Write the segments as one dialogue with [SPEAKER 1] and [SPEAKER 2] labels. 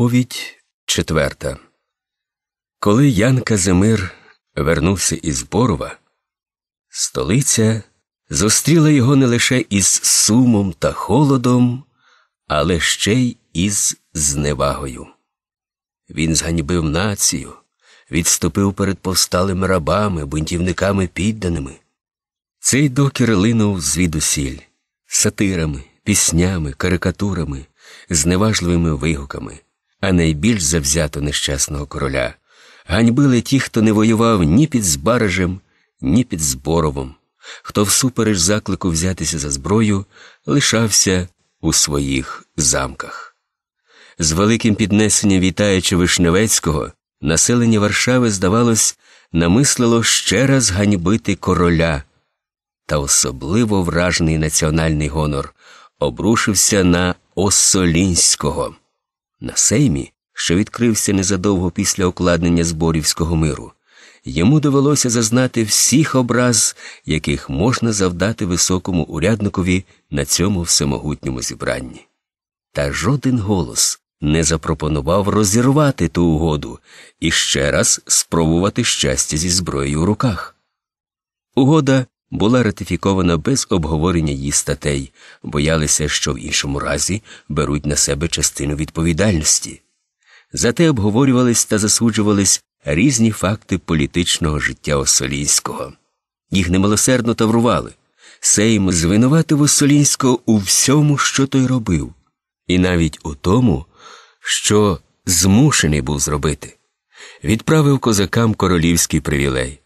[SPEAKER 1] Оповідь четверта. Коли Ян Казимир вернувся із Борова, столиця зустріла його не лише із сумом та холодом, але ще й із зневагою. Він зганьбив націю, відступив перед повсталими рабами, бунтівниками підданими. Цей докір линув звідусіль сатирами, піснями, карикатурами, зневажливими вигуками а найбільш завзято нещасного короля. Ганьбили ті, хто не воював ні під Збаражем, ні під Зборовом, хто всупереч заклику взятися за зброю, лишався у своїх замках. З великим піднесенням вітаючи Вишневецького, населення Варшави, здавалось, намислило ще раз ганьбити короля, та особливо вражений національний гонор обрушився на Осолінського на сеймі, що відкрився незадовго після укладення зборівського миру, йому довелося зазнати всіх образ, яких можна завдати високому урядникові на цьому всемогутньому зібранні. Та жоден голос не запропонував розірвати ту угоду і ще раз спробувати щастя зі зброєю в руках. Угода була ратифікована без обговорення її статей, боялися, що в іншому разі беруть на себе частину відповідальності. Зате обговорювались та засуджувались різні факти політичного життя Осолінського. Їх немилосердно таврували. Сейм звинуватив Осолінського у всьому, що той робив, і навіть у тому, що змушений був зробити. Відправив козакам королівський привілей.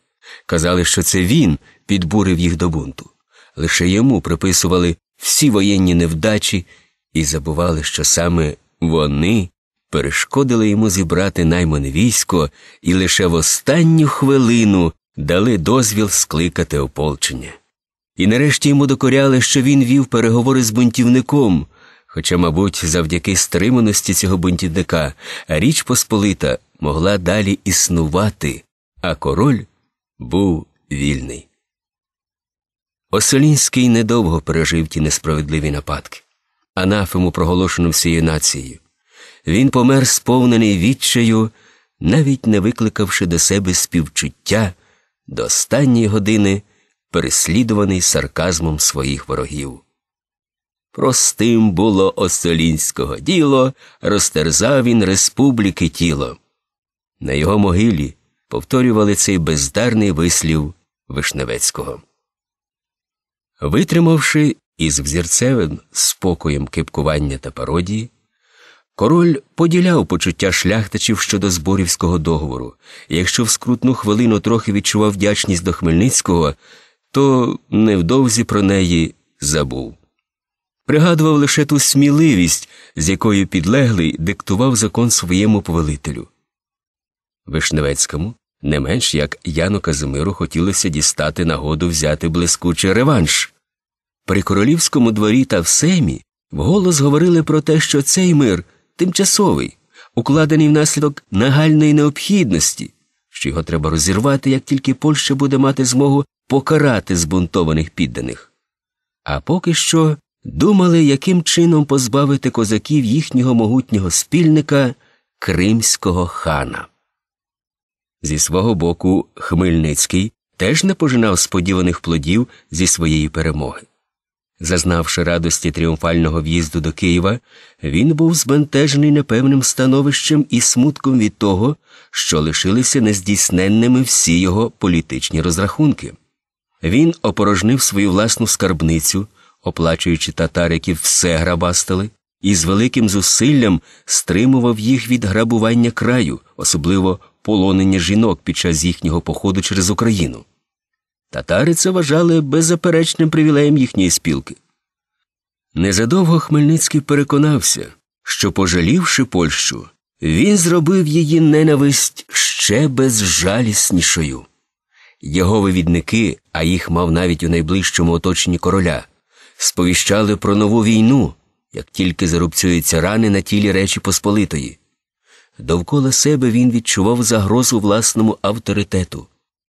[SPEAKER 1] Казали, що це він підбурив їх до бунту. Лише йому приписували всі воєнні невдачі і забували, що саме вони перешкодили йому зібрати наймане військо і лише в останню хвилину дали дозвіл скликати ополчення. І нарешті йому докоряли, що він вів переговори з бунтівником. Хоча, мабуть, завдяки стриманості цього бунтівника Річ Посполита могла далі існувати, а король був вільний. Оселінський недовго пережив ті несправедливі нападки, анафему проголошено всією нацією. Він помер, сповнений відчаю, навіть не викликавши до себе співчуття до останньої години, переслідуваний сарказмом своїх ворогів. Простим було оселінського діло, розтерзав він республіки тіло. На його могилі повторювали цей бездарний вислів Вишневецького. Витримавши із взірцевим спокоєм кипкування та пародії, король поділяв почуття шляхтичів щодо зборівського договору, і якщо в скрутну хвилину трохи відчував вдячність до Хмельницького, то невдовзі про неї забув. Пригадував лише ту сміливість, з якою підлеглий диктував закон своєму повелителю. Вишневецькому не менш як Яну Казимиру хотілося дістати нагоду взяти блискучий реванш. При королівському дворі та в семі вголос говорили про те, що цей мир тимчасовий, укладений внаслідок нагальної необхідності, що його треба розірвати, як тільки Польща буде мати змогу покарати збунтованих підданих. А поки що думали, яким чином позбавити козаків їхнього могутнього спільника Кримського хана. Зі свого боку, Хмельницький теж не пожинав сподіваних плодів зі своєї перемоги. Зазнавши радості тріумфального в'їзду до Києва, він був збентежений непевним становищем і смутком від того, що лишилися нездійсненними всі його політичні розрахунки. Він опорожнив свою власну скарбницю, оплачуючи татар, які все грабастили, і з великим зусиллям стримував їх від грабування краю, особливо полонення жінок під час їхнього походу через Україну. Татари це вважали беззаперечним привілеєм їхньої спілки. Незадовго Хмельницький переконався, що, пожалівши Польщу, він зробив її ненависть ще безжаліснішою. Його вивідники, а їх мав навіть у найближчому оточенні короля, сповіщали про нову війну, як тільки зарубцюються рани на тілі Речі Посполитої. Довкола себе він відчував загрозу власному авторитету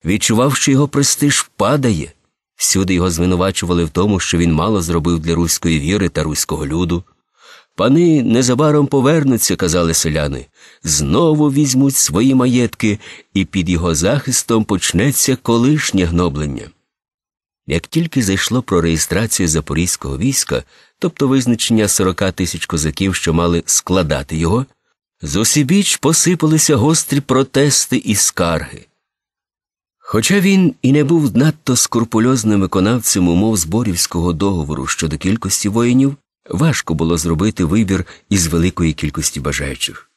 [SPEAKER 1] відчував, що його престиж падає. Всюди його звинувачували в тому, що він мало зробив для руської віри та руського люду. Пани незабаром повернуться, казали селяни, знову візьмуть свої маєтки, і під його захистом почнеться колишнє гноблення. Як тільки зайшло про реєстрацію запорізького війська, тобто визначення 40 тисяч козаків, що мали складати його, з усібіч посипалися гострі протести і скарги. Хоча він і не був надто скрупульозним виконавцем умов зборівського договору щодо кількості воїнів, важко було зробити вибір із великої кількості бажаючих.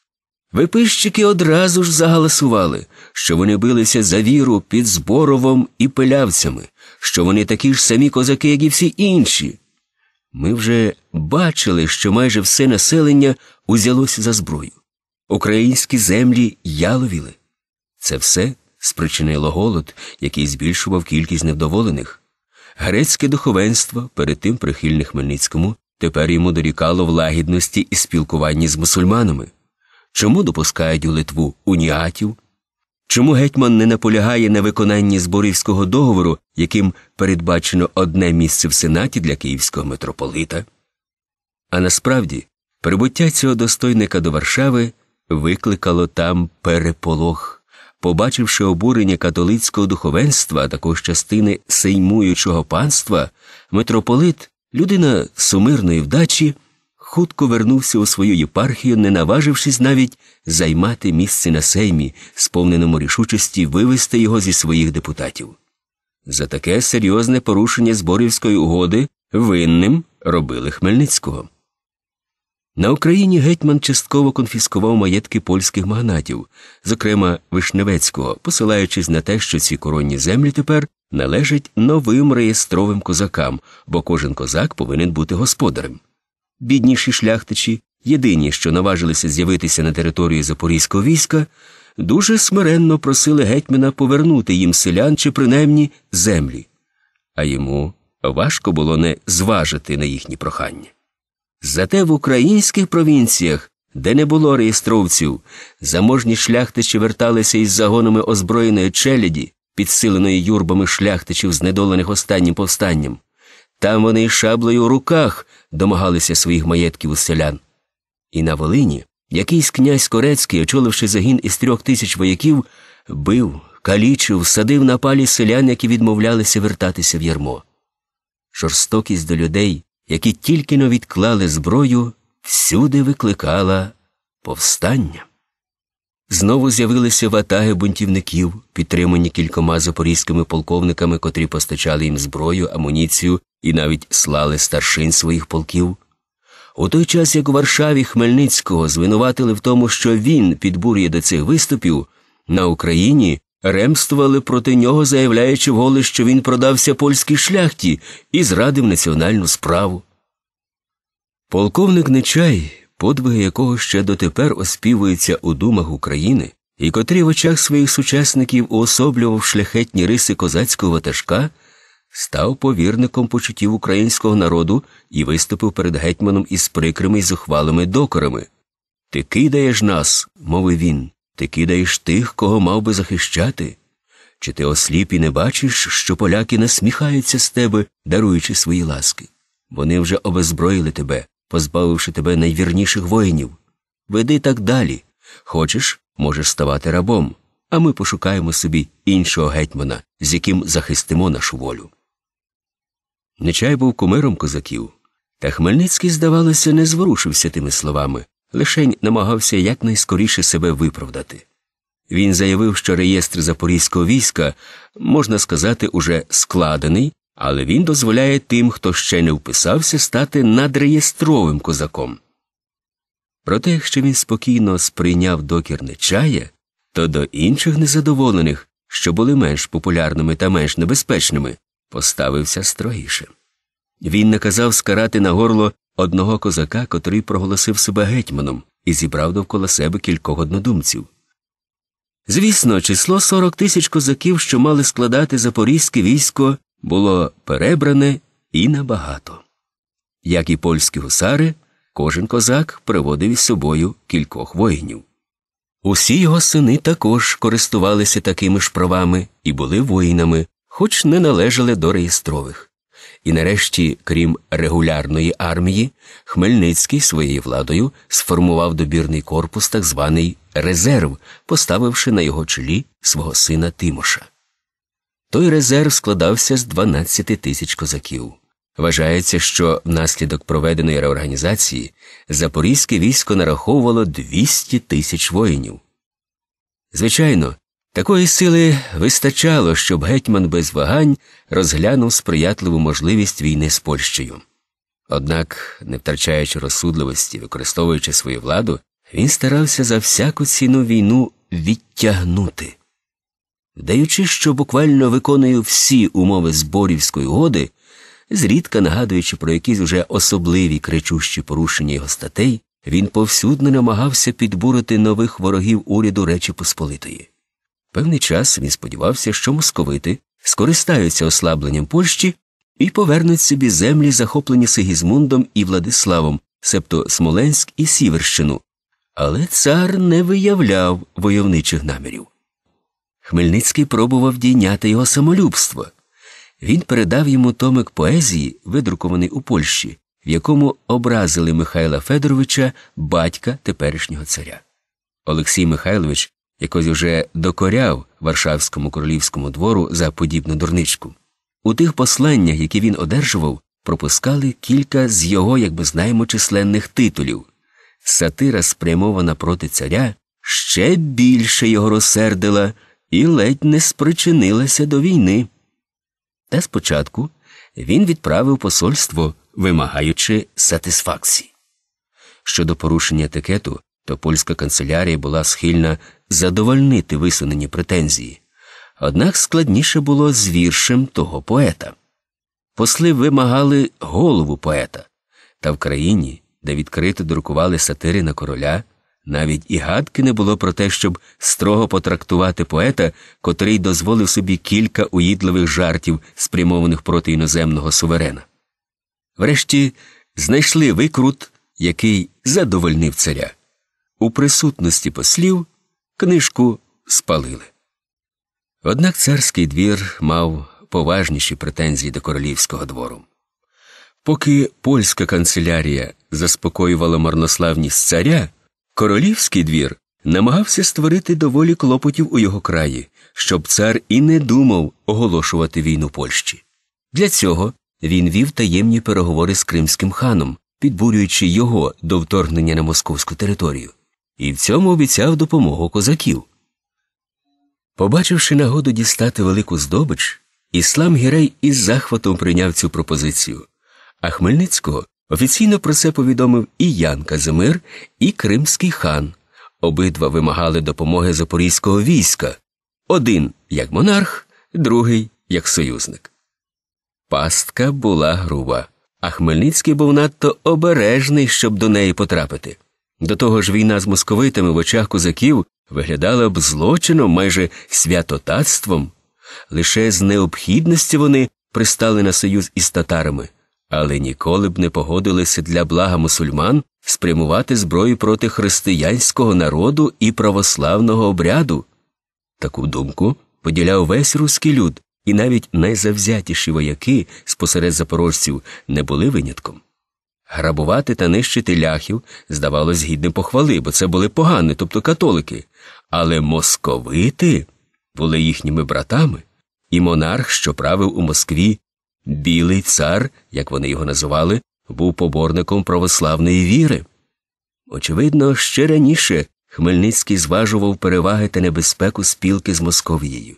[SPEAKER 1] Випищики одразу ж загаласували, що вони билися за віру під зборовом і пилявцями, що вони такі ж самі козаки, як і всі інші. Ми вже бачили, що майже все населення узялося за зброю. Українські землі яловіли. Це все спричинило голод, який збільшував кількість невдоволених. Грецьке духовенство, перед тим прихильне Хмельницькому, тепер йому дорікало в лагідності і спілкуванні з мусульманами. Чому допускають у Литву уніатів? Чому гетьман не наполягає на виконанні зборівського договору, яким передбачено одне місце в сенаті для київського митрополита? А насправді прибуття цього достойника до Варшави викликало там переполох. Побачивши обурення католицького духовенства, а також частини сеймуючого панства, митрополит, людина сумирної вдачі, хутко вернувся у свою єпархію, не наважившись навіть займати місце на сеймі, сповненому рішучості вивести його зі своїх депутатів. За таке серйозне порушення зборівської угоди винним робили Хмельницького. На Україні гетьман частково конфіскував маєтки польських магнатів, зокрема Вишневецького, посилаючись на те, що ці коронні землі тепер належать новим реєстровим козакам, бо кожен козак повинен бути господарем. Бідніші шляхтичі, єдині, що наважилися з'явитися на території запорізького війська, дуже смиренно просили гетьмана повернути їм селян чи принаймні землі, а йому важко було не зважити на їхні прохання. Зате в українських провінціях, де не було реєстровців, заможні шляхтичі верталися із загонами озброєної челяді, підсиленої юрбами шляхтичів, знедолених останнім повстанням. Там вони й шаблею у руках домагалися своїх маєтків у селян. І на Волині якийсь князь Корецький, очоливши загін із трьох тисяч вояків, бив, калічив, садив на палі селян, які відмовлялися вертатися в ярмо. Жорстокість до людей які тільки но відклали зброю, всюди викликала повстання. Знову з'явилися ватаги бунтівників, підтримані кількома запорізькими полковниками, котрі постачали їм зброю, амуніцію і навіть слали старшин своїх полків. У той час, як у Варшаві Хмельницького звинуватили в тому, що він підбурює до цих виступів, на Україні ремствували проти нього, заявляючи вголи, що він продався польській шляхті і зрадив національну справу. Полковник Нечай, подвиги якого ще дотепер оспівуються у думах України, і котрі в очах своїх сучасників уособлював шляхетні риси козацького ватажка, став повірником почуттів українського народу і виступив перед гетьманом із прикрими й зухвалими докорами. Ти кидаєш нас, мовив він, ти кидаєш тих, кого мав би захищати? Чи ти осліп і не бачиш, що поляки насміхаються з тебе, даруючи свої ласки? Вони вже обезброїли тебе, позбавивши тебе найвірніших воїнів. Веди так далі. Хочеш, можеш ставати рабом, а ми пошукаємо собі іншого гетьмана, з яким захистимо нашу волю. Нечай був кумиром козаків, та Хмельницький, здавалося, не зворушився тими словами, лишень намагався якнайскоріше себе виправдати. Він заявив, що реєстр запорізького війська, можна сказати, уже складений, але він дозволяє тим, хто ще не вписався, стати надреєстровим козаком. Проте, якщо він спокійно сприйняв докір Нечая, то до інших незадоволених, що були менш популярними та менш небезпечними, поставився строгіше. Він наказав скарати на горло одного козака, котрий проголосив себе гетьманом і зібрав довкола себе кількох однодумців. Звісно, число 40 тисяч козаків, що мали складати запорізьке військо, було перебране і набагато. Як і польські гусари, кожен козак приводив із собою кількох воїнів. Усі його сини також користувалися такими ж правами і були воїнами, хоч не належали до реєстрових. І нарешті, крім регулярної армії, Хмельницький своєю владою сформував добірний корпус, так званий резерв, поставивши на його чолі свого сина Тимоша. Той резерв складався з 12 тисяч козаків. Вважається, що внаслідок проведеної реорганізації запорізьке військо нараховувало 200 тисяч воїнів. Звичайно, Такої сили вистачало, щоб гетьман без вагань розглянув сприятливу можливість війни з Польщею. Однак, не втрачаючи розсудливості, використовуючи свою владу, він старався за всяку ціну війну відтягнути. Вдаючи, що буквально виконує всі умови зборівської угоди, зрідка нагадуючи про якісь уже особливі кричущі порушення його статей, він повсюдно намагався підбурити нових ворогів уряду Речі Посполитої. Певний час він сподівався, що московити скористаються ослабленням Польщі і повернуть собі землі, захоплені Сигізмундом і Владиславом, себто Смоленськ і Сіверщину. Але цар не виявляв войовничих намірів. Хмельницький пробував дійняти його самолюбство. Він передав йому томик поезії, видрукований у Польщі, в якому образили Михайла Федоровича батька теперішнього царя. Олексій Михайлович якось уже докоряв Варшавському королівському двору за подібну дурничку. У тих посланнях, які він одержував, пропускали кілька з його, як би знаємо, численних титулів. Сатира, спрямована проти царя, ще більше його розсердила і ледь не спричинилася до війни. Та спочатку він відправив посольство, вимагаючи сатисфакції. Щодо порушення етикету, то польська канцелярія була схильна задовольнити висунені претензії. Однак складніше було з віршем того поета. Посли вимагали голову поета, та в країні, де відкрито друкували сатири на короля, навіть і гадки не було про те, щоб строго потрактувати поета, котрий дозволив собі кілька уїдливих жартів, спрямованих проти іноземного суверена. Врешті знайшли викрут, який задовольнив царя. У присутності послів книжку спалили. Однак царський двір мав поважніші претензії до королівського двору. Поки польська канцелярія заспокоювала марнославність царя, королівський двір намагався створити доволі клопотів у його краї, щоб цар і не думав оголошувати війну Польщі. Для цього він вів таємні переговори з кримським ханом, підбурюючи його до вторгнення на московську територію і в цьому обіцяв допомогу козаків. Побачивши нагоду дістати велику здобич, Іслам Гірей із захватом прийняв цю пропозицію, а Хмельницького офіційно про це повідомив і Ян Казимир, і Кримський хан. Обидва вимагали допомоги запорізького війська один як монарх, другий як союзник. Пастка була груба, а Хмельницький був надто обережний, щоб до неї потрапити. До того ж, війна з московитами в очах козаків виглядала б злочином майже святотатством, лише з необхідності вони пристали на союз із татарами, але ніколи б не погодилися для блага мусульман спрямувати зброю проти християнського народу і православного обряду. Таку думку поділяв весь руський люд, і навіть найзавзятіші вояки спосеред запорожців не були винятком. Грабувати та нищити ляхів здавалось гідним похвали, бо це були погани, тобто католики, але московити були їхніми братами, і монарх, що правив у Москві, білий цар, як вони його називали, був поборником православної віри. Очевидно, ще раніше Хмельницький зважував переваги та небезпеку спілки з Московією.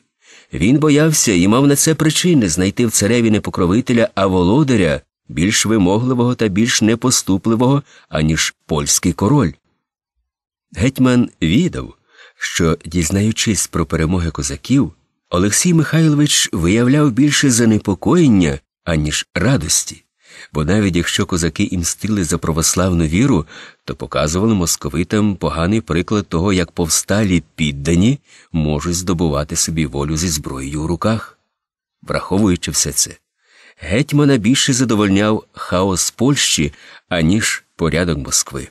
[SPEAKER 1] Він боявся і мав на це причини знайти в цареві не покровителя, а володаря більш вимогливого та більш непоступливого, аніж польський король. Гетьман відав, що, дізнаючись про перемоги козаків, Олексій Михайлович виявляв більше занепокоєння, аніж радості, бо навіть якщо козаки і мстили за православну віру, то показували московитам поганий приклад того, як повсталі піддані можуть здобувати собі волю зі зброєю у руках, враховуючи все це гетьмана більше задовольняв хаос Польщі, аніж порядок Москви.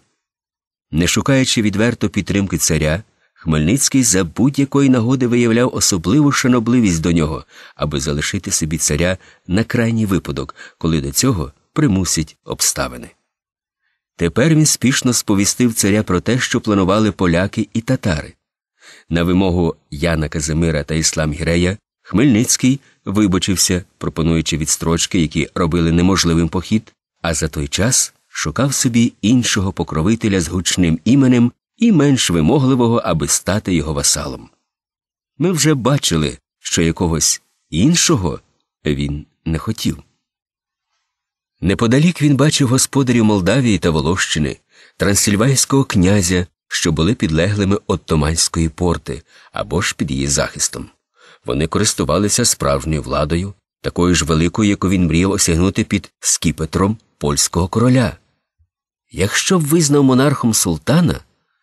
[SPEAKER 1] Не шукаючи відверто підтримки царя, Хмельницький за будь-якої нагоди виявляв особливу шанобливість до нього, аби залишити собі царя на крайній випадок, коли до цього примусять обставини. Тепер він спішно сповістив царя про те, що планували поляки і татари. На вимогу Яна Казимира та Іслам Гірея Хмельницький вибачився, пропонуючи відстрочки, які робили неможливим похід, а за той час шукав собі іншого покровителя з гучним іменем і менш вимогливого, аби стати його васалом. Ми вже бачили, що якогось іншого він не хотів. Неподалік він бачив господарів Молдавії та Волощини, трансильвайського князя, що були підлеглими Оттоманської порти або ж під її захистом вони користувалися справжньою владою, такою ж великою, яку він мріяв осягнути під скіпетром польського короля. Якщо б визнав монархом султана,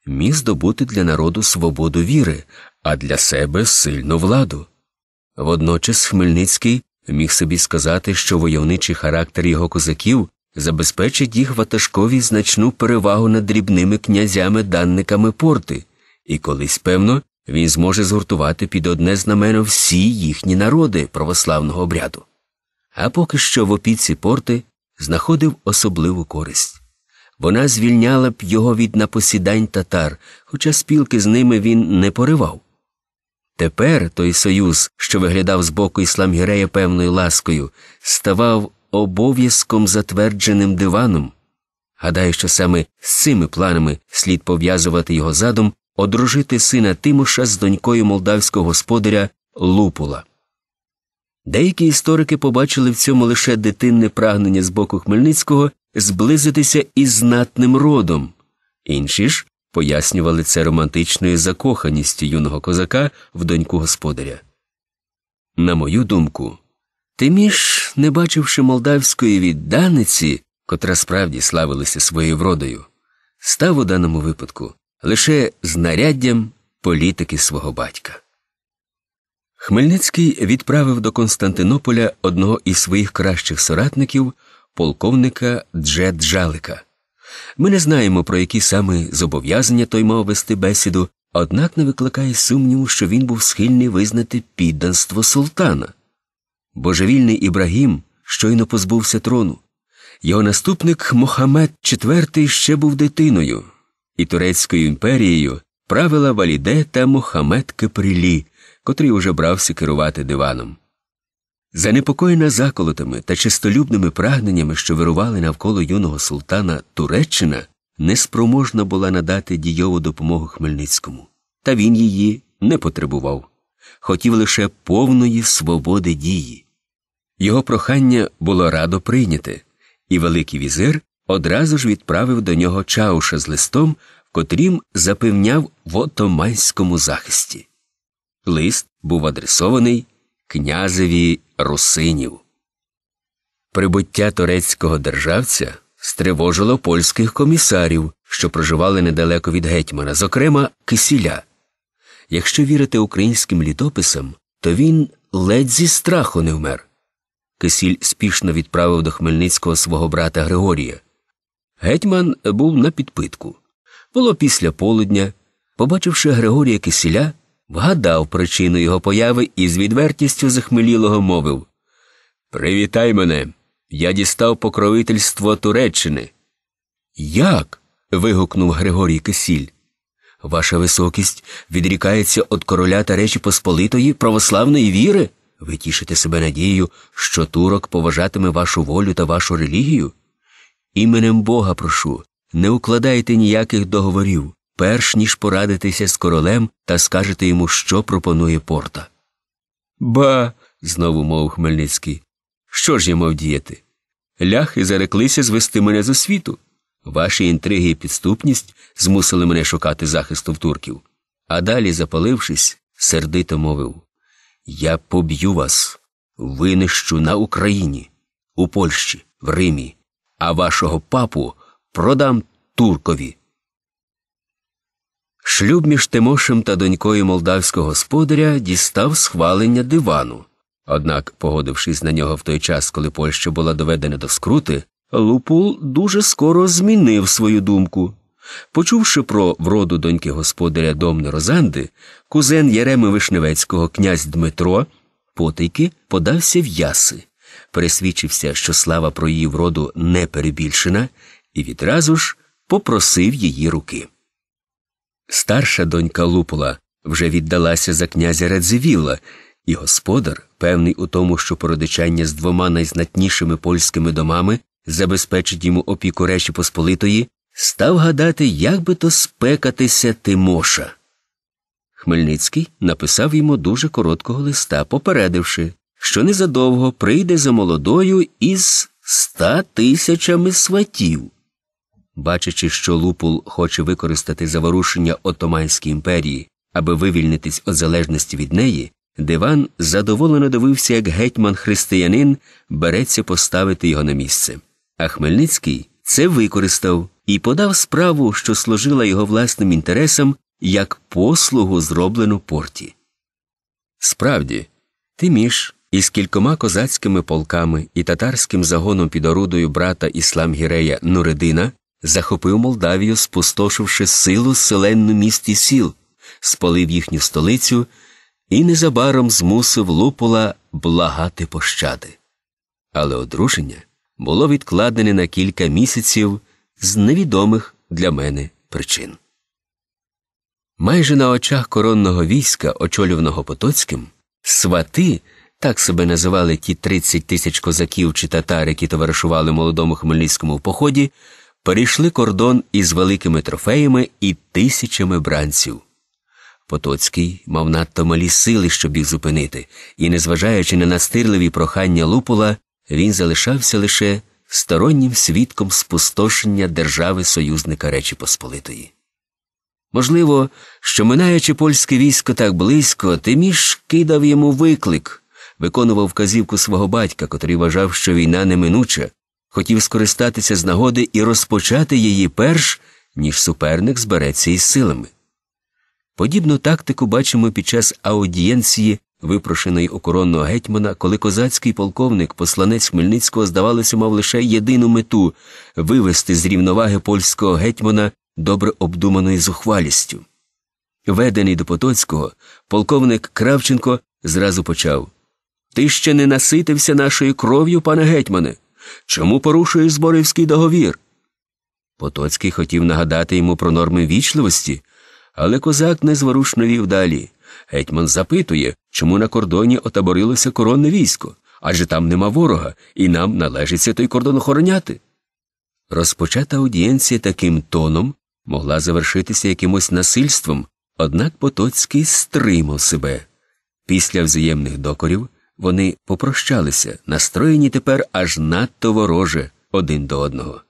[SPEAKER 1] міг здобути для народу свободу віри, а для себе сильну владу. Водночас Хмельницький міг собі сказати, що войовничий характер його козаків забезпечить їх ватажкові значну перевагу над дрібними князями данниками порти, і колись, певно, він зможе згуртувати під одне знамено всі їхні народи православного обряду. А поки що в опіці порти знаходив особливу користь. Вона звільняла б його від напосідань татар, хоча спілки з ними він не поривав. Тепер той союз, що виглядав з боку Ісламгірея певною ласкою, ставав обов'язком затвердженим диваном. Гадаю, що саме з цими планами слід пов'язувати його задум одружити сина Тимоша з донькою молдавського господаря Лупула. Деякі історики побачили в цьому лише дитинне прагнення з боку Хмельницького зблизитися із знатним родом, інші ж пояснювали це романтичною закоханістю юного козака в доньку господаря. На мою думку, Тиміш, не бачивши молдавської відданиці, котра справді славилася своєю вродою, став у даному випадку лише знаряддям політики свого батька. Хмельницький відправив до Константинополя одного із своїх кращих соратників, полковника Дже Джалика. Ми не знаємо, про які саме зобов'язання той мав вести бесіду, однак не викликає сумніву, що він був схильний визнати підданство султана. Божевільний Ібрагім щойно позбувся трону. Його наступник Мохамед IV ще був дитиною, і Турецькою імперією правила Валіде та Мохамед Кеприлі, котрий уже брався керувати диваном. Занепокоєна заколотами та чистолюбними прагненнями, що вирували навколо юного султана Туреччина, неспроможна була надати дієву допомогу Хмельницькому, та він її не потребував, хотів лише повної свободи дії. Його прохання було радо прийняте, і Великий візир одразу ж відправив до нього чауша з листом, котрім запевняв в отоманському захисті. Лист був адресований князеві русинів. Прибуття турецького державця стривожило польських комісарів, що проживали недалеко від гетьмана, зокрема кисіля. Якщо вірити українським літописам, то він ледь зі страху не вмер. Кисіль спішно відправив до Хмельницького свого брата Григорія. Гетьман був на підпитку. Було після полудня. Побачивши Григорія Кисіля, вгадав причину його появи і з відвертістю захмелілого мовив Привітай мене, я дістав покровительство Туреччини. Як? вигукнув Григорій Кисіль. Ваша високість відрікається від короля та Речі Посполитої православної віри? Ви тішите себе надією, що турок поважатиме вашу волю та вашу релігію? Іменем Бога прошу, не укладайте ніяких договорів, перш ніж порадитися з королем та скажете йому, що пропонує порта. Ба. знову мовив Хмельницький. Що ж я мав діяти? Ляхи зареклися звести мене з світу. Ваші інтриги і підступність змусили мене шукати захисту в турків. А далі, запалившись, сердито мовив Я поб'ю вас, винищу на Україні, у Польщі, в Римі а вашого папу продам туркові. Шлюб між Тимошем та донькою молдавського господаря дістав схвалення дивану. Однак, погодившись на нього в той час, коли Польща була доведена до скрути, Лупул дуже скоро змінив свою думку. Почувши про вроду доньки господаря Домни Розанди, кузен Яреми Вишневецького князь Дмитро потайки подався в яси пересвідчився, що слава про її вроду не перебільшена, і відразу ж попросив її руки. Старша донька Лупола вже віддалася за князя Радзивілла, і господар, певний у тому, що породичання з двома найзнатнішими польськими домами забезпечить йому опіку Речі Посполитої, став гадати, як би то спекатися Тимоша. Хмельницький написав йому дуже короткого листа, попередивши, що незадовго прийде за молодою із ста тисячами сватів. Бачачи, що Лупул хоче використати заворушення Отоманської імперії, аби вивільнитись від залежності від неї, диван задоволено дивився, як гетьман християнин береться поставити його на місце. А Хмельницький це використав і подав справу, що служила його власним інтересам як послугу зроблену порті. Справді, ти між із кількома козацькими полками і татарським загоном під орудою брата Іслам Гірея Нуредина захопив Молдавію, спустошивши силу селенну місті сіл, спалив їхню столицю і незабаром змусив лупола благати пощади. Але одруження було відкладене на кілька місяців з невідомих для мене причин. Майже на очах коронного війська, очолюваного Потоцьким, свати. Так себе називали ті 30 тисяч козаків чи татар, які товаришували молодому хмельницькому в поході, перейшли кордон із великими трофеями і тисячами бранців. Потоцький мав надто малі сили, щоб їх зупинити, і, незважаючи на настирливі прохання лупула, він залишався лише стороннім свідком спустошення держави союзника Речі Посполитої. Можливо, що, минаючи польське військо так близько, ти між кидав йому виклик виконував вказівку свого батька, котрий вважав, що війна неминуча, хотів скористатися з нагоди і розпочати її перш, ніж суперник збереться із силами. Подібну тактику бачимо під час аудієнції, випрошеної у коронного гетьмана, коли козацький полковник, посланець Хмельницького, здавалося, мав лише єдину мету вивести з рівноваги польського гетьмана добре обдуманою зухвалістю. Ведений до Потоцького, полковник Кравченко зразу почав ти ще не наситився нашою кров'ю, пане гетьмане. Чому порушуєш зборівський договір? Потоцький хотів нагадати йому про норми вічливості, але козак незворушно вів далі. Гетьман запитує, чому на кордоні отаборилося коронне військо, адже там нема ворога, і нам належиться той кордон охороняти. Розпочата аудієнція таким тоном могла завершитися якимось насильством, однак Потоцький стримав себе. Після взаємних докорів. Вони попрощалися, настроєні тепер аж надто вороже один до одного.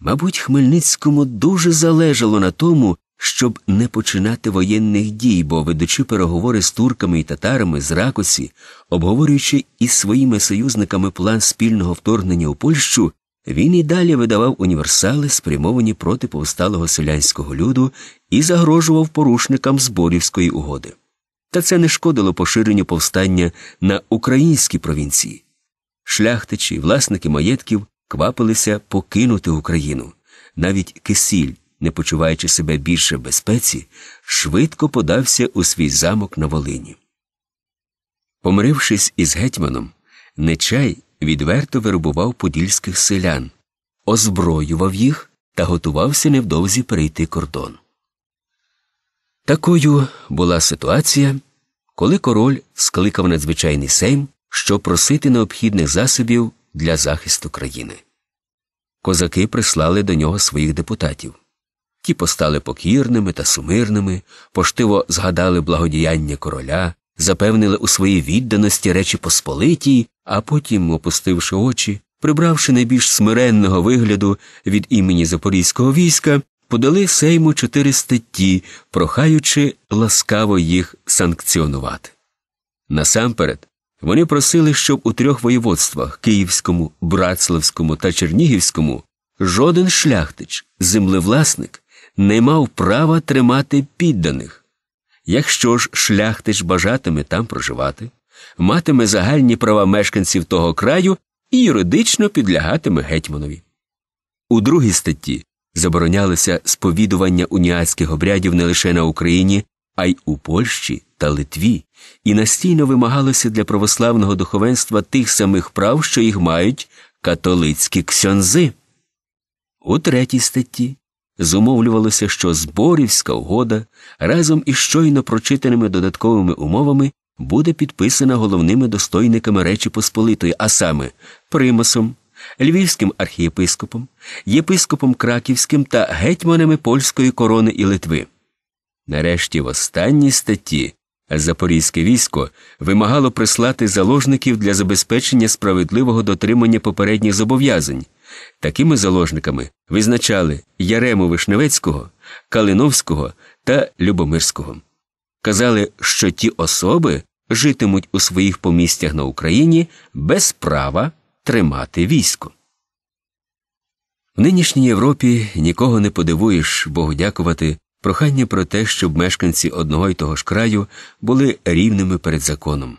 [SPEAKER 1] Мабуть, Хмельницькому дуже залежало на тому, щоб не починати воєнних дій, бо, ведучи переговори з турками і татарами з ракосі, обговорюючи із своїми союзниками план спільного вторгнення у Польщу, він і далі видавав універсали, спрямовані проти повсталого селянського люду, і загрожував порушникам зборівської угоди та це не шкодило поширенню повстання на українські провінції. Шляхтичі, власники маєтків квапилися покинути Україну. Навіть кисіль, не почуваючи себе більше в безпеці, швидко подався у свій замок на Волині. Помирившись із гетьманом, Нечай відверто вирубував подільських селян, озброював їх та готувався невдовзі перейти кордон. Такою була ситуація, коли король скликав надзвичайний сейм, щоб просити необхідних засобів для захисту країни. Козаки прислали до нього своїх депутатів. Ті постали покірними та сумирними, поштиво згадали благодіяння короля, запевнили у своїй відданості Речі Посполитій, а потім, опустивши очі, прибравши найбільш смиренного вигляду від імені запорізького війська, подали Сейму чотири статті, прохаючи ласкаво їх санкціонувати. Насамперед, вони просили, щоб у трьох воєводствах Київському, Братславському та Чернігівському жоден шляхтич, землевласник не мав права тримати підданих. Якщо ж шляхтич бажатиме там проживати, матиме загальні права мешканців того краю і юридично підлягатиме гетьманові. У другій статті заборонялися сповідування уніатських обрядів не лише на Україні, а й у Польщі та Литві, і настійно вимагалося для православного духовенства тих самих прав, що їх мають католицькі ксьонзи. У третій статті зумовлювалося, що зборівська угода разом із щойно прочитаними додатковими умовами буде підписана головними достойниками Речі Посполитої, а саме примасом львівським архієпископом, єпископом краківським та гетьманами польської корони і Литви. Нарешті в останній статті Запорізьке військо вимагало прислати заложників для забезпечення справедливого дотримання попередніх зобов'язань. Такими заложниками визначали Ярему Вишневецького, Калиновського та Любомирського. Казали, що ті особи житимуть у своїх помістях на Україні без права тримати військо. В нинішній Європі нікого не подивуєш Богу дякувати прохання про те, щоб мешканці одного й того ж краю були рівними перед законом.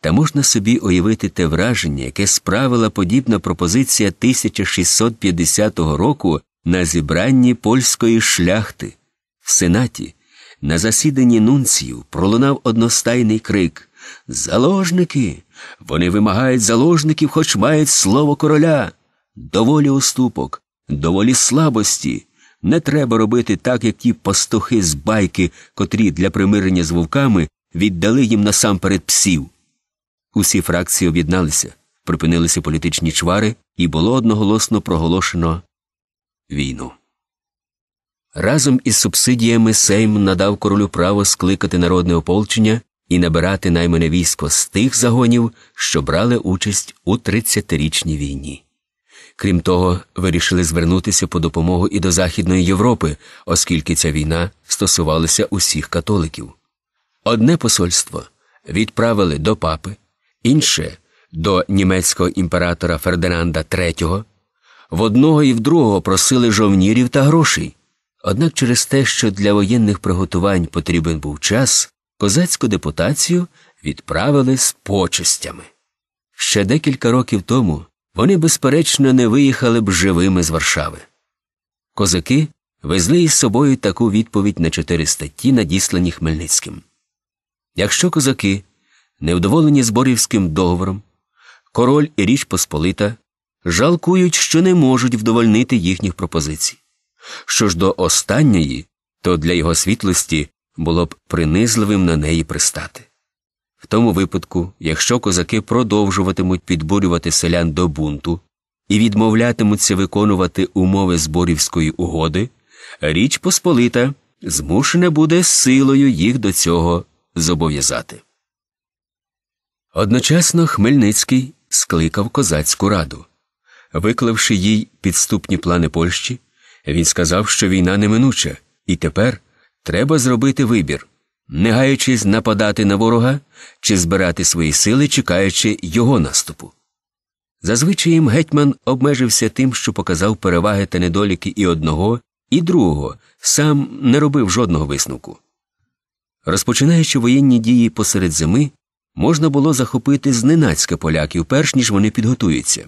[SPEAKER 1] Та можна собі уявити те враження, яке справила подібна пропозиція 1650 року на зібранні польської шляхти в Сенаті, на засіданні нунців пролунав одностайний крик Заложники. Вони вимагають заложників, хоч мають слово короля. Доволі уступок, доволі слабості. Не треба робити так, як ті пастухи з байки, котрі для примирення з вовками віддали їм насамперед псів. Усі фракції об'єдналися, припинилися політичні чвари, і було одноголосно проголошено війну. Разом із субсидіями Сейм надав королю право скликати народне ополчення і набирати наймане військо з тих загонів, що брали участь у 30-річній війні. Крім того, вирішили звернутися по допомогу і до Західної Європи, оскільки ця війна стосувалася усіх католиків. Одне посольство відправили до папи, інше до німецького імператора Фердинанда III, в одного і в другого просили жовнірів та грошей. Однак через те, що для воєнних приготувань потрібен був час, козацьку депутацію відправили з почестями. Ще декілька років тому вони, безперечно, не виїхали б живими з Варшави. Козаки везли із собою таку відповідь на чотири статті, надіслані Хмельницьким. Якщо козаки, невдоволені зборівським договором, король і Річ Посполита жалкують, що не можуть вдовольнити їхніх пропозицій. Що ж до останньої, то для його світлості було б принизливим на неї пристати. В тому випадку, якщо козаки продовжуватимуть підбурювати селян до бунту і відмовлятимуться виконувати умови зборівської угоди, Річ Посполита змушена буде силою їх до цього зобов'язати. Одночасно Хмельницький скликав козацьку раду. Виклавши їй підступні плани Польщі, він сказав, що війна неминуча, і тепер треба зробити вибір, не гаючись нападати на ворога чи збирати свої сили, чекаючи його наступу. Зазвичай їм гетьман обмежився тим, що показав переваги та недоліки і одного, і другого, сам не робив жодного висновку. Розпочинаючи воєнні дії посеред зими, можна було захопити зненацька поляків, перш ніж вони підготуються.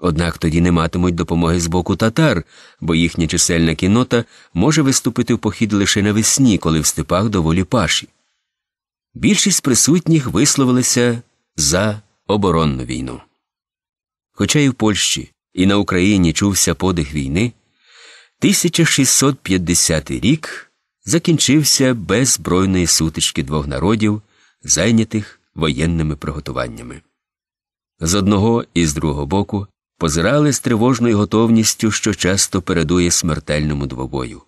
[SPEAKER 1] Однак тоді не матимуть допомоги з боку татар, бо їхня чисельна кінота може виступити в похід лише навесні, коли в степах доволі паші. Більшість присутніх висловилися за оборонну війну. Хоча і в Польщі, і на Україні чувся подих війни, 1650 рік закінчився без збройної сутички двох народів, зайнятих воєнними приготуваннями. З одного і з другого боку позирали з тривожною готовністю, що часто передує смертельному двобою.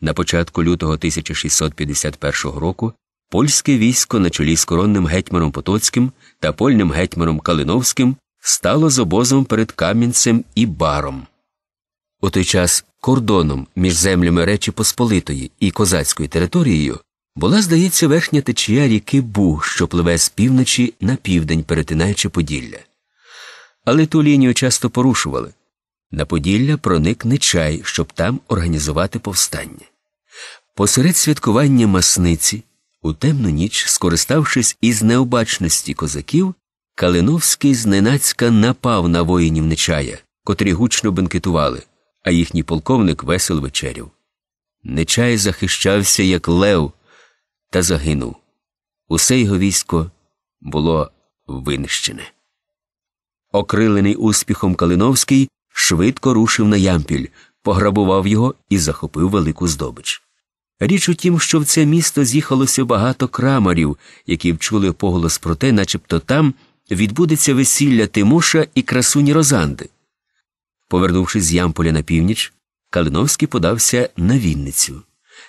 [SPEAKER 1] На початку лютого 1651 року польське військо на чолі з коронним гетьманом Потоцьким та польним гетьманом Калиновським стало з обозом перед Кам'янцем і баром. У той час кордоном між землями Речі Посполитої і козацькою територією була, здається, верхня течія ріки Бу, що пливе з півночі на південь, перетинаючи Поділля але ту лінію часто порушували. На Поділля проник Нечай, щоб там організувати повстання. Посеред святкування масниці, у темну ніч, скориставшись із необачності козаків, Калиновський зненацька напав на воїнів Нечая, котрі гучно бенкетували, а їхній полковник весел вечерів. Нечай захищався, як лев, та загинув. Усе його військо було винищене. Окрилений успіхом Калиновський швидко рушив на ямпіль, пограбував його і захопив велику здобич. Річ у тім, що в це місто з'їхалося багато крамарів, які вчули поголос про те, начебто там відбудеться весілля Тимуша і красуні Розанди. Повернувшись з Ямполя на північ, Калиновський подався на Вінницю.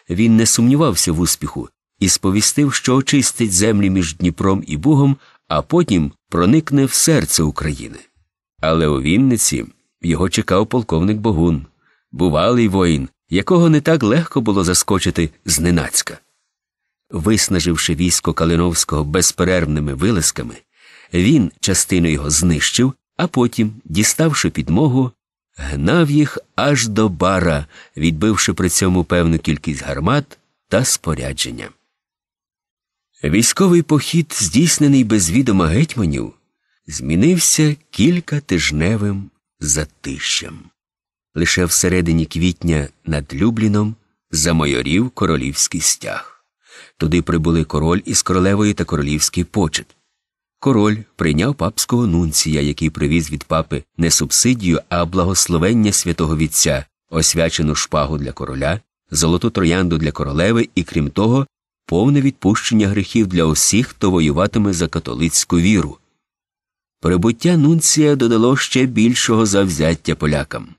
[SPEAKER 1] Він не сумнівався в успіху і сповістив, що очистить землі між Дніпром і Бугом а потім проникне в серце України. Але у Вінниці його чекав полковник Богун, бувалий воїн, якого не так легко було заскочити зненацька. Виснаживши військо Калиновського безперервними вилисками, він частину його знищив, а потім, діставши підмогу, гнав їх аж до бара, відбивши при цьому певну кількість гармат та спорядження. Військовий похід, здійснений без відома гетьманів, змінився кілька тижневим затишшям. Лише всередині квітня над Любліном замайорів королівський стяг. Туди прибули король із королевою та королівський почет. Король прийняв папського нунція, який привіз від папи не субсидію, а благословення святого вітця, освячену шпагу для короля, золоту троянду для королеви і, крім того, повне відпущення гріхів для усіх, хто воюватиме за католицьку віру. Прибуття нунція додало ще більшого завзяття полякам.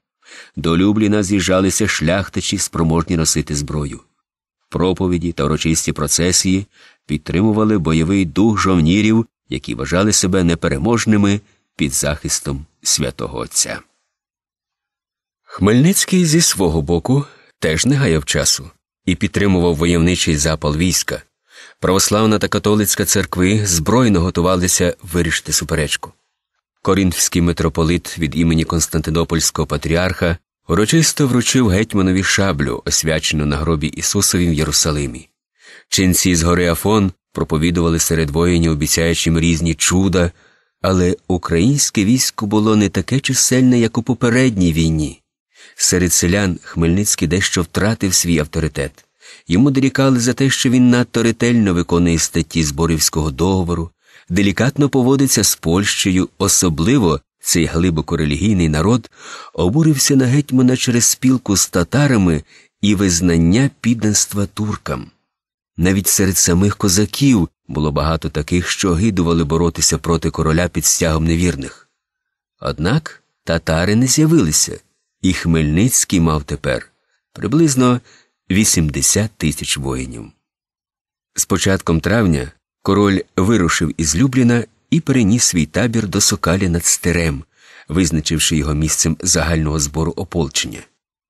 [SPEAKER 1] До Любліна з'їжджалися шляхтичі, спроможні носити зброю. Проповіді та урочисті процесії підтримували бойовий дух жовнірів, які вважали себе непереможними під захистом святого Отця. Хмельницький зі свого боку теж не гаяв часу і підтримував войовничий запал війська. Православна та католицька церкви збройно готувалися вирішити суперечку. Корінфський митрополит від імені Константинопольського патріарха урочисто вручив гетьманові шаблю, освячену на гробі Ісусові в Єрусалимі. Чинці з гори Афон проповідували серед воїнів, обіцяючим різні чуда, але українське військо було не таке чисельне, як у попередній війні. Серед селян Хмельницький дещо втратив свій авторитет. Йому дорікали за те, що він надто ретельно виконує статті зборівського договору, делікатно поводиться з Польщею, особливо цей глибоко релігійний народ обурився на гетьмана через спілку з татарами і визнання підданства туркам. Навіть серед самих козаків було багато таких, що гидували боротися проти короля під стягом невірних. Однак татари не з'явилися і Хмельницький мав тепер приблизно 80 тисяч воїнів. З початком травня король вирушив із Любліна і переніс свій табір до Сокалі над стерем, визначивши його місцем загального збору ополчення.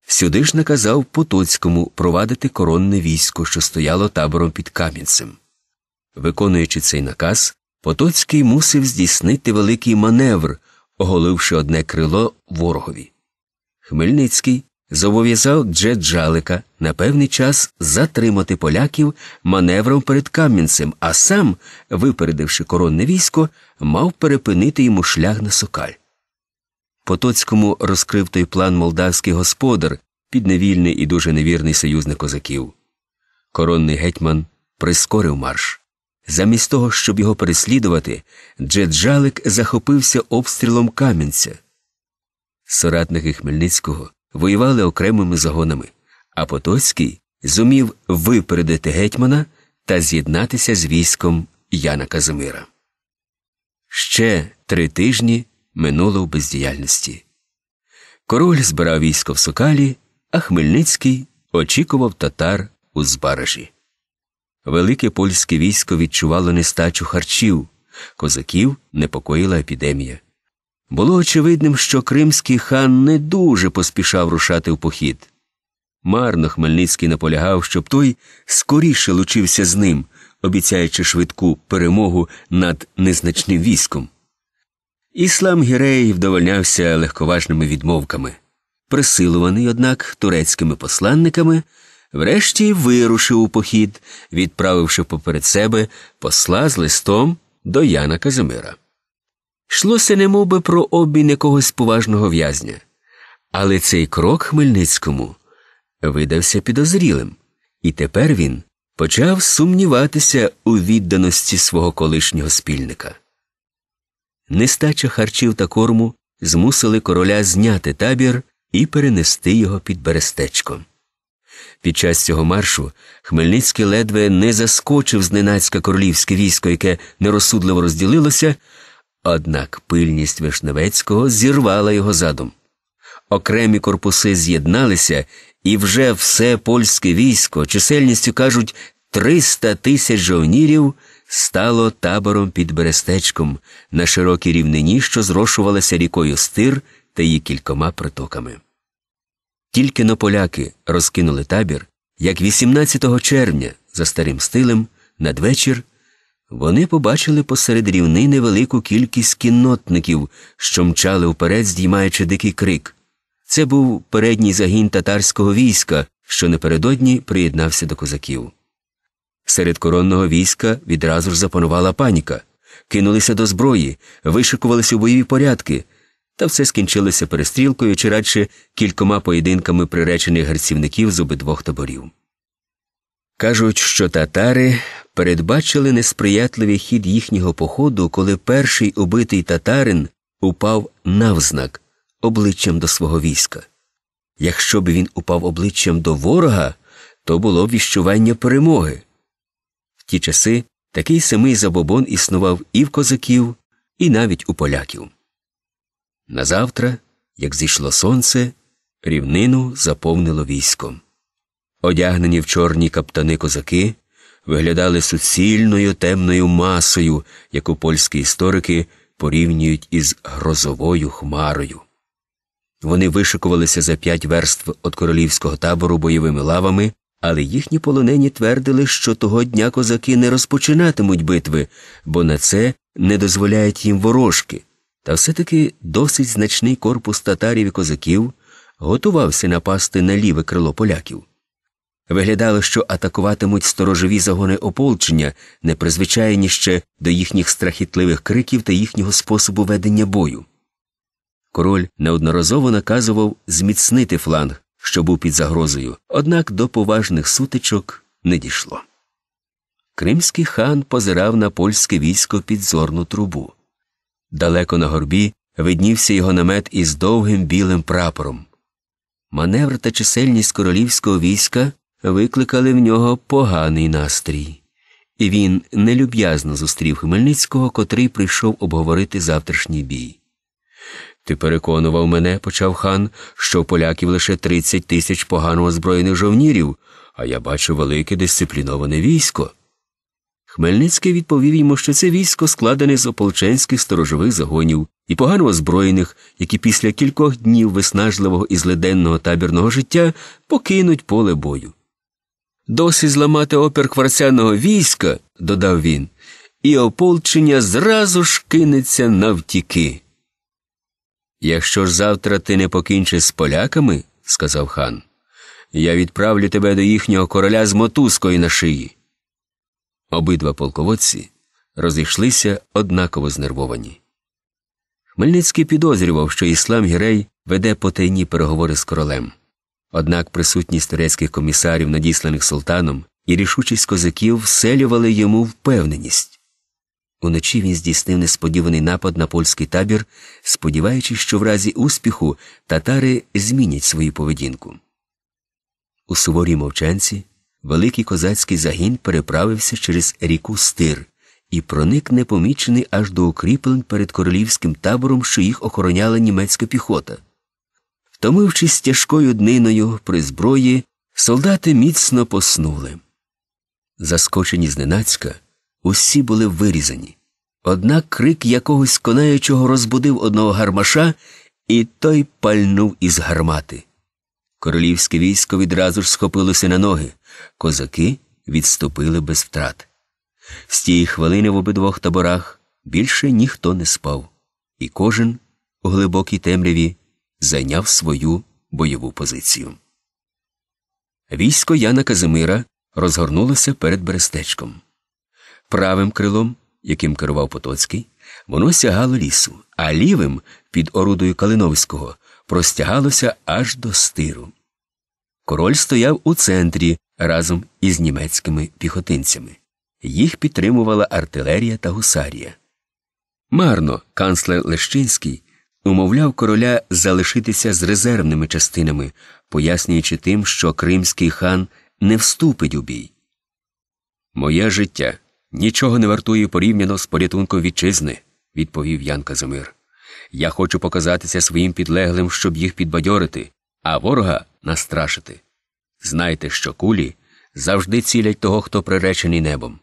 [SPEAKER 1] Сюди ж наказав Потоцькому провадити коронне військо, що стояло табором під Кам'янцем. Виконуючи цей наказ, Потоцький мусив здійснити великий маневр, оголивши одне крило ворогові. Хмельницький зобов'язав Джеджалика на певний час затримати поляків маневром перед Кам'янцем, а сам, випередивши коронне військо, мав перепинити йому шлях на Сокаль. Потоцькому розкрив той план молдавський господар, під невільний і дуже невірний союзник козаків. Коронний гетьман прискорив марш. Замість того, щоб його переслідувати, Джеджалик захопився обстрілом Кам'янця соратники Хмельницького воювали окремими загонами, а Потоцький зумів випередити гетьмана та з'єднатися з військом Яна Казимира. Ще три тижні минуло в бездіяльності. Король збирав військо в Сокалі, а Хмельницький очікував татар у Збаражі. Велике польське військо відчувало нестачу харчів, козаків непокоїла епідемія. Було очевидним, що кримський хан не дуже поспішав рушати в похід. Марно Хмельницький наполягав, щоб той скоріше лучився з ним, обіцяючи швидку перемогу над незначним військом. Іслам Гірей вдовольнявся легковажними відмовками. Присилуваний, однак, турецькими посланниками, врешті вирушив у похід, відправивши поперед себе посла з листом до Яна Казимира. Йшлося немов би про обмін якогось поважного в'язня. Але цей крок Хмельницькому видався підозрілим, і тепер він почав сумніватися у відданості свого колишнього спільника. Нестача харчів та корму змусили короля зняти табір і перенести його під берестечко. Під час цього маршу Хмельницький ледве не заскочив зненацька королівське військо, яке нерозсудливо розділилося, Однак пильність Вишневецького зірвала його задум. Окремі корпуси з'єдналися, і вже все польське військо, чисельністю кажуть, 300 тисяч жовнірів стало табором під Берестечком на широкій рівнині, що зрошувалася рікою стир та її кількома притоками. Тільки но поляки розкинули табір, як 18 червня, за старим стилем, надвечір вони побачили посеред рівнини велику кількість кіннотників, що мчали вперед, здіймаючи дикий крик. Це був передній загін татарського війська, що напередодні приєднався до козаків. Серед коронного війська відразу ж запанувала паніка, кинулися до зброї, вишикувалися у бойові порядки, та все скінчилося перестрілкою чи радше кількома поєдинками приречених гарцівників з обидвох таборів. Кажуть, що татари передбачили несприятливий хід їхнього походу, коли перший убитий татарин упав навзнак обличчям до свого війська. Якщо б він упав обличчям до ворога, то було б віщування перемоги. В ті часи такий самий забобон існував і в козаків, і навіть у поляків. Назавтра, як зійшло сонце, рівнину заповнило військом. Одягнені в чорні каптани козаки виглядали суцільною темною масою, яку польські історики порівнюють із грозовою хмарою. Вони вишикувалися за п'ять верств від королівського табору бойовими лавами, але їхні полонені твердили, що того дня козаки не розпочинатимуть битви, бо на це не дозволяють їм ворожки. Та все таки досить значний корпус татарів і козаків готувався напасти на ліве крило поляків. Виглядало, що атакуватимуть сторожові загони ополчення, не призвичайні ще до їхніх страхітливих криків та їхнього способу ведення бою. Король неодноразово наказував зміцнити фланг, що був під загрозою, однак до поважних сутичок не дійшло. Кримський хан позирав на польське військо під зорну трубу. Далеко на горбі виднівся його намет із довгим білим прапором. Маневр та чисельність королівського війська викликали в нього поганий настрій, і він нелюб'язно зустрів Хмельницького, котрий прийшов обговорити завтрашній бій. Ти переконував мене, почав хан, що в поляків лише 30 тисяч погано озброєних жовнірів, а я бачу велике дисципліноване військо. Хмельницький відповів йому, що це військо складене з ополченських сторожових загонів і погано озброєних, які після кількох днів виснажливого і злиденного табірного життя покинуть поле бою. Досі зламати опір кварцяного війська, додав він, і ополчення зразу ж кинеться навтіки. Якщо ж завтра ти не покінчиш з поляками, сказав хан, я відправлю тебе до їхнього короля з мотузкою на шиї. Обидва полководці розійшлися однаково знервовані. Хмельницький підозрював, що іслам Гірей веде потайні переговори з королем. Однак присутність турецьких комісарів, надісланих султаном, і рішучість козаків вселювали йому впевненість. Уночі він здійснив несподіваний напад на польський табір, сподіваючись, що в разі успіху татари змінять свою поведінку. У суворій мовчанці великий козацький загін переправився через ріку Стир і проник непомічений аж до укріплень перед королівським табором, що їх охороняла німецька піхота. Томившись тяжкою дниною при зброї, солдати міцно поснули. Заскочені зненацька, усі були вирізані. Однак крик якогось конаючого розбудив одного гармаша, і той пальнув із гармати. Королівське військо відразу ж схопилося на ноги, козаки відступили без втрат. З тієї хвилини в обидвох таборах більше ніхто не спав, і кожен у глибокій темряві зайняв свою бойову позицію. Військо Яна Казимира розгорнулося перед Берестечком. Правим крилом, яким керував Потоцький, воно сягало лісу, а лівим під орудою Калиновського простягалося аж до стиру. Король стояв у центрі разом із німецькими піхотинцями. Їх підтримувала артилерія та гусарія. Марно канцлер Лещинський умовляв короля залишитися з резервними частинами, пояснюючи тим, що кримський хан не вступить у бій. Моє життя нічого не вартує порівняно з порятунком вітчизни, відповів Ян Казимир. Я хочу показатися своїм підлеглим, щоб їх підбадьорити, а ворога настрашити. Знайте, що кулі завжди цілять того, хто приречений небом.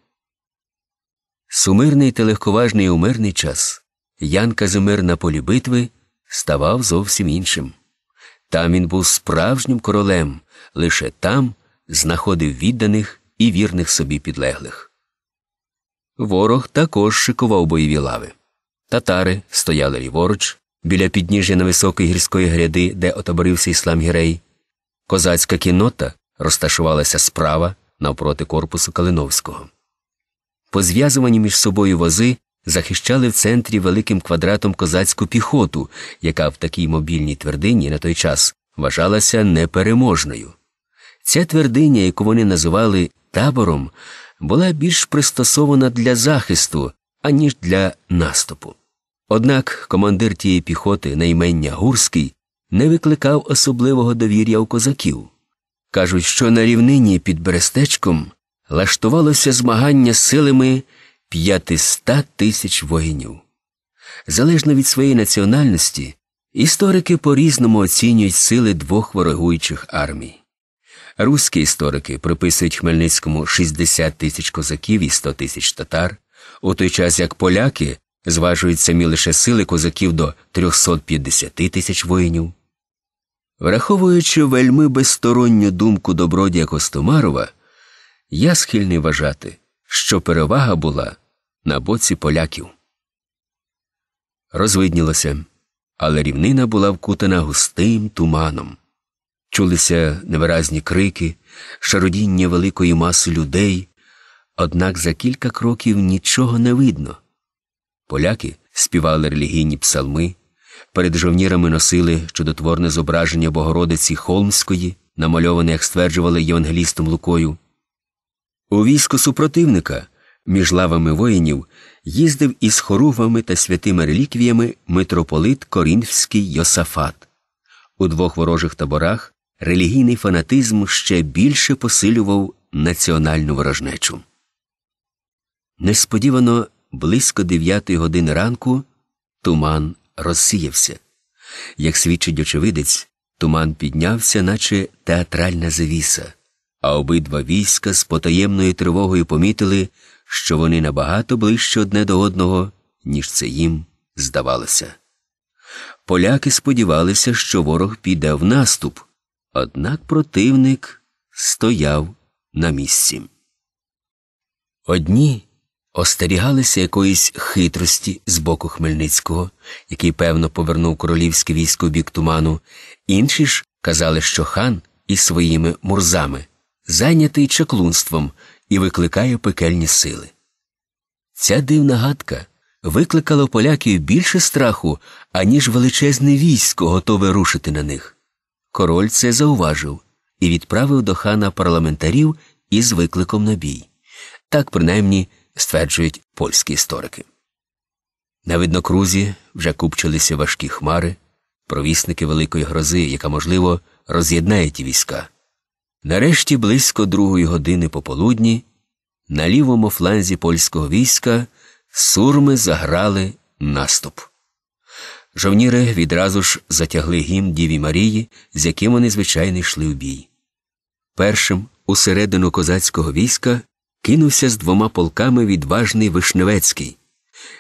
[SPEAKER 1] Сумирний та легковажний у мирний час Ян Казимир на полі битви ставав зовсім іншим. Там він був справжнім королем, лише там знаходив відданих і вірних собі підлеглих. Ворог також шикував бойові лави. Татари стояли ліворуч, біля підніжжя на високої гірської гряди, де отоборився іслам гірей. Козацька кіннота розташувалася справа навпроти корпусу Калиновського. По зв'язуванні між собою вози захищали в центрі великим квадратом козацьку піхоту, яка в такій мобільній твердині на той час вважалася непереможною. Ця твердиня, яку вони називали табором, була більш пристосована для захисту, аніж для наступу. Однак командир тієї піхоти, наймення Гурський, не викликав особливого довір'я у козаків. Кажуть, що на рівнині під Берестечком лаштувалося змагання силами 500 тисяч воїнів. Залежно від своєї національності, історики по різному оцінюють сили двох ворогуючих армій. Руські історики приписують Хмельницькому 60 тисяч козаків і 100 тисяч татар, у той час як поляки зважують самі лише сили козаків до 350 тисяч воїнів. Враховуючи вельми безсторонню думку добродія Костомарова, я схильний вважати що перевага була на боці поляків. Розвиднілося, але рівнина була вкутана густим туманом. Чулися невиразні крики, шародіння великої маси людей, однак за кілька кроків нічого не видно. Поляки співали релігійні псалми, перед жовнірами носили чудотворне зображення Богородиці Холмської, намальоване, як стверджували євангелістом Лукою. У війську супротивника між лавами воїнів їздив із хорувами та святими реліквіями митрополит Корінфський Йосафат. У двох ворожих таборах релігійний фанатизм ще більше посилював національну ворожнечу. Несподівано близько дев'ятої години ранку туман розсіявся. Як свідчить очевидець, туман піднявся, наче театральна завіса а обидва війська з потаємною тривогою помітили, що вони набагато ближче одне до одного, ніж це їм здавалося. Поляки сподівалися, що ворог піде в наступ, однак противник стояв на місці. Одні остерігалися якоїсь хитрості з боку Хмельницького, який, певно, повернув королівське військо бік туману, інші ж казали, що хан із своїми мурзами зайнятий чаклунством і викликає пекельні сили. Ця дивна гадка викликала в поляків більше страху, аніж величезне військо, готове рушити на них. Король це зауважив і відправив до хана парламентарів із викликом на бій. Так принаймні стверджують польські історики. На виднокрузі вже купчилися важкі хмари, провісники великої грози, яка, можливо, роз'єднає ті війська. Нарешті, близько другої години пополудні, на лівому фланзі польського війська сурми заграли наступ. Жовніри відразу ж затягли гімн Діві Марії, з яким вони звичайно йшли в бій. Першим усередину козацького війська кинувся з двома полками відважний Вишневецький.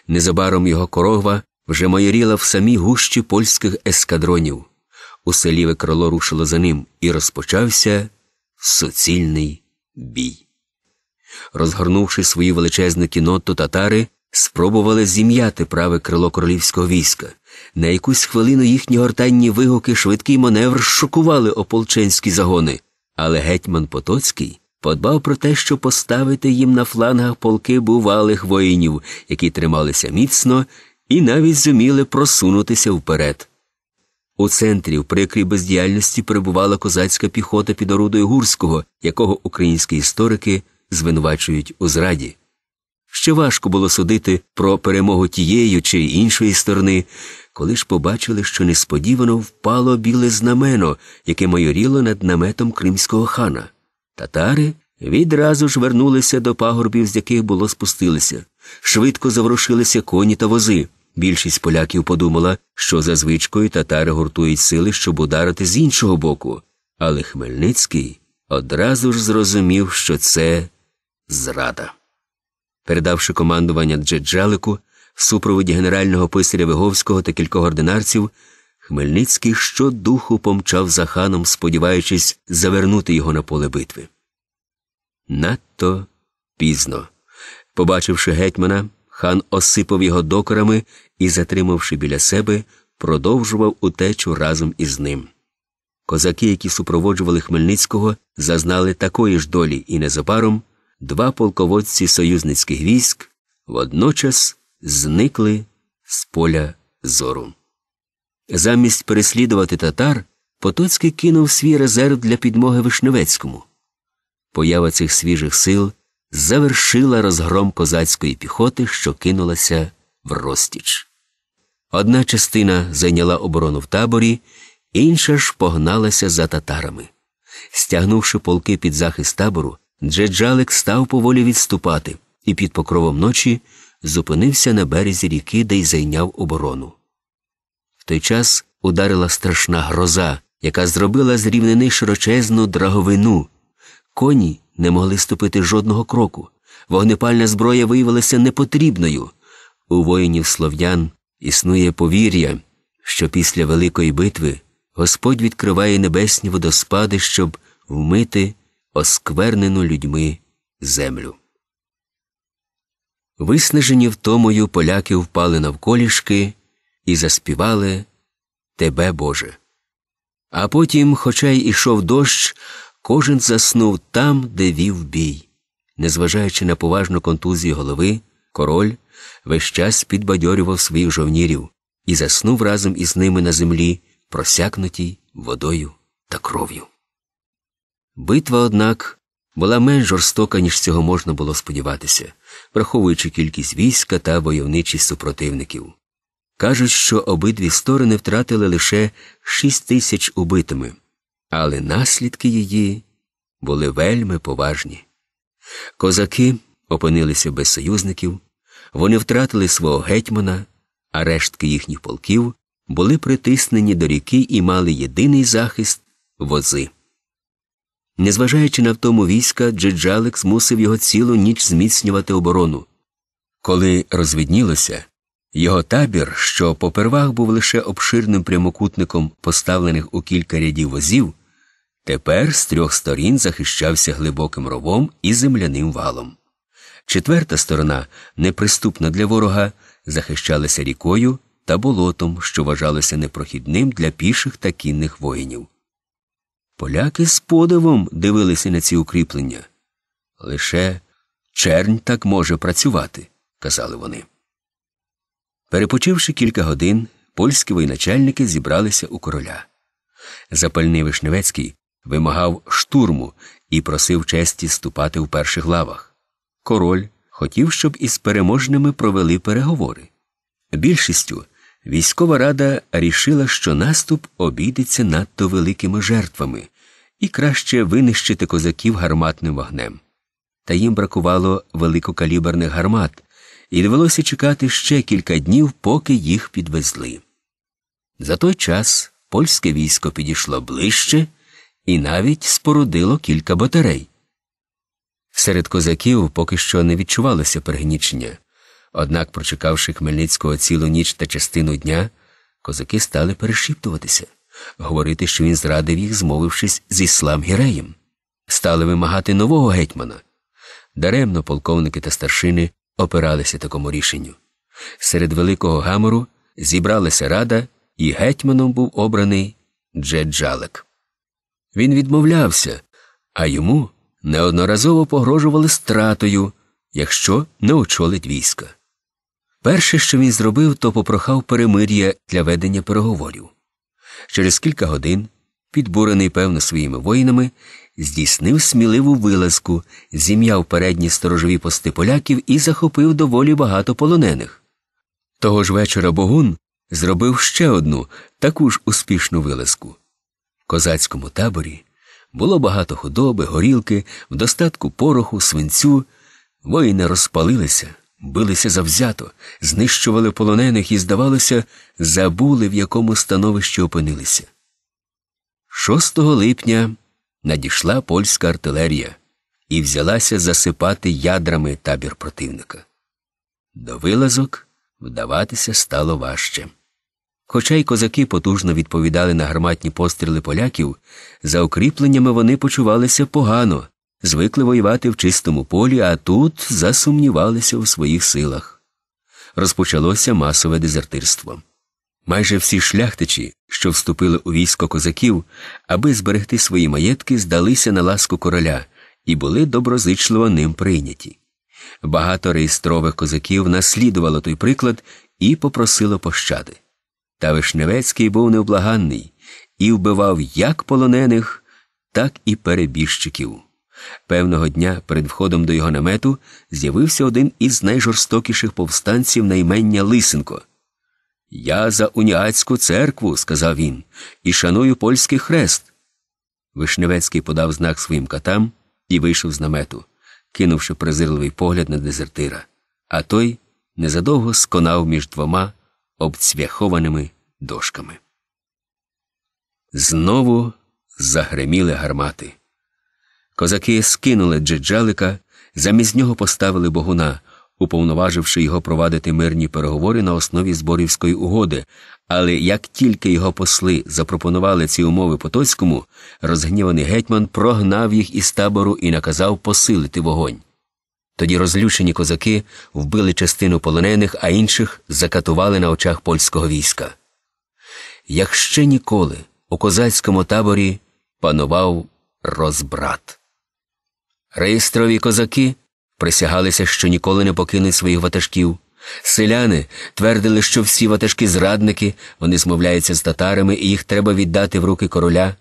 [SPEAKER 1] Незабаром його корова вже майоріла в самій гущі польських ескадронів. Усе ліве крило рушило за ним і розпочався суцільний бій. Розгорнувши свої величезні кінотто, татари спробували зім'яти праве крило королівського війська. На якусь хвилину їхні гортанні вигуки швидкий маневр шокували ополченські загони, але гетьман Потоцький подбав про те, що поставити їм на флангах полки бувалих воїнів, які трималися міцно і навіть зуміли просунутися вперед. У центрі в прикрій бездіяльності перебувала козацька піхота під орудою гурського, якого українські історики звинувачують у зраді. Ще важко було судити про перемогу тієї чи іншої сторони, коли ж побачили, що несподівано впало біле знамено, яке майоріло над наметом кримського хана. Татари відразу ж вернулися до пагорбів, з яких було спустилися, швидко заворушилися коні та вози. Більшість поляків подумала, що за звичкою татари гуртують сили, щоб ударити з іншого боку, але Хмельницький одразу ж зрозумів, що це зрада. Передавши командування Джеджалику в супроводі генерального писаря Виговського та кількох ординарців, Хмельницький щодуху помчав за ханом, сподіваючись завернути його на поле битви. Надто пізно. Побачивши гетьмана, хан осипав його докорами і, затримавши біля себе, продовжував утечу разом із ним. Козаки, які супроводжували Хмельницького, зазнали такої ж долі і незабаром два полководці союзницьких військ водночас зникли з поля зору. Замість переслідувати татар, Потоцький кинув свій резерв для підмоги Вишневецькому. Поява цих свіжих сил завершила розгром козацької піхоти, що кинулася в розтіч. Одна частина зайняла оборону в таборі, інша ж погналася за татарами. Стягнувши полки під захист табору, Джеджалик став поволі відступати і під покровом ночі зупинився на березі ріки, де й зайняв оборону. В той час ударила страшна гроза, яка зробила з рівнини широчезну драговину. Коні не могли ступити жодного кроку. Вогнепальна зброя виявилася непотрібною. У воїнів слов'ян існує повір'я, що після великої битви Господь відкриває небесні водоспади, щоб вмити осквернену людьми землю. Виснажені втомою поляки впали навколішки і заспівали Тебе, Боже. А потім, хоча й ішов дощ, кожен заснув там, де вів бій. Незважаючи на поважну контузію голови, король весь час підбадьорював своїх жовнірів і заснув разом із ними на землі, просякнутій водою та кров'ю. Битва, однак, була менш жорстока, ніж цього можна було сподіватися, враховуючи кількість війська та войовничість супротивників. Кажуть, що обидві сторони втратили лише шість тисяч убитими, але наслідки її були вельми поважні. Козаки опинилися без союзників, вони втратили свого гетьмана, а рештки їхніх полків були притиснені до ріки і мали єдиний захист вози. Незважаючи на втому війська, Джиджалекс мусив його цілу ніч зміцнювати оборону. Коли розвіднілося, його табір, що попервах був лише обширним прямокутником поставлених у кілька рядів возів, тепер з трьох сторін захищався глибоким ровом і земляним валом. Четверта сторона, неприступна для ворога, захищалася рікою та болотом, що вважалося непрохідним для піших та кінних воїнів. Поляки з подивом дивилися на ці укріплення. Лише чернь так може працювати, казали вони. Перепочивши кілька годин, польські воєначальники зібралися у короля. Запальний Вишневецький вимагав штурму і просив честі ступати в перших лавах король хотів, щоб із переможними провели переговори. Більшістю військова рада рішила, що наступ обійдеться надто великими жертвами і краще винищити козаків гарматним вогнем. Та їм бракувало великокаліберних гармат, і довелося чекати ще кілька днів, поки їх підвезли. За той час польське військо підійшло ближче і навіть спорудило кілька батарей. Серед козаків поки що не відчувалося пригнічення, однак, прочекавши Хмельницького цілу ніч та частину дня, козаки стали перешіптуватися, говорити, що він зрадив їх, змовившись зі іслам гіреєм, стали вимагати нового гетьмана. Даремно полковники та старшини опиралися такому рішенню. Серед великого гамору зібралася рада, і гетьманом був обраний Джеджалек. Він відмовлявся, а йому неодноразово погрожували стратою, якщо не очолить війська. Перше, що він зробив, то попрохав перемир'я для ведення переговорів. Через кілька годин, підбурений, певно, своїми воїнами, здійснив сміливу вилазку, зім'яв передні сторожові пости поляків і захопив доволі багато полонених. Того ж вечора Богун зробив ще одну таку ж успішну вилазку. В козацькому таборі було багато худоби, горілки, в достатку пороху, свинцю. Воїни розпалилися, билися завзято, знищували полонених і, здавалося, забули, в якому становищі опинилися. 6 липня надійшла польська артилерія і взялася засипати ядрами табір противника. До вилазок вдаватися стало важче. Хоча й козаки потужно відповідали на гарматні постріли поляків, за укріпленнями вони почувалися погано, звикли воювати в чистому полі, а тут засумнівалися в своїх силах. Розпочалося масове дезертирство. Майже всі шляхтичі, що вступили у військо козаків, аби зберегти свої маєтки, здалися на ласку короля і були доброзичливо ним прийняті. Багато реєстрових козаків наслідувало той приклад і попросило пощади. Та Вишневецький був невблаганний і вбивав як полонених, так і перебіжчиків. Певного дня перед входом до його намету з'явився один із найжорстокіших повстанців наймення Лисенко. Я за уніацьку церкву, сказав він, і шаную польський хрест. Вишневецький подав знак своїм катам і вийшов з намету, кинувши презирливий погляд на дезертира. А той незадовго сконав між двома обцвяхованими дошками. Знову загреміли гармати. Козаки скинули джеджалика, замість нього поставили богуна, уповноваживши його провадити мирні переговори на основі зборівської угоди. Але як тільки його посли запропонували ці умови Потоцькому, розгніваний гетьман прогнав їх із табору і наказав посилити вогонь. Тоді розлючені козаки вбили частину полонених, а інших закатували на очах польського війська. Як ще ніколи у козацькому таборі панував розбрат. Реєстрові козаки присягалися, що ніколи не покинуть своїх ватажків. Селяни твердили, що всі ватажки зрадники, вони змовляються з татарами, і їх треба віддати в руки короля.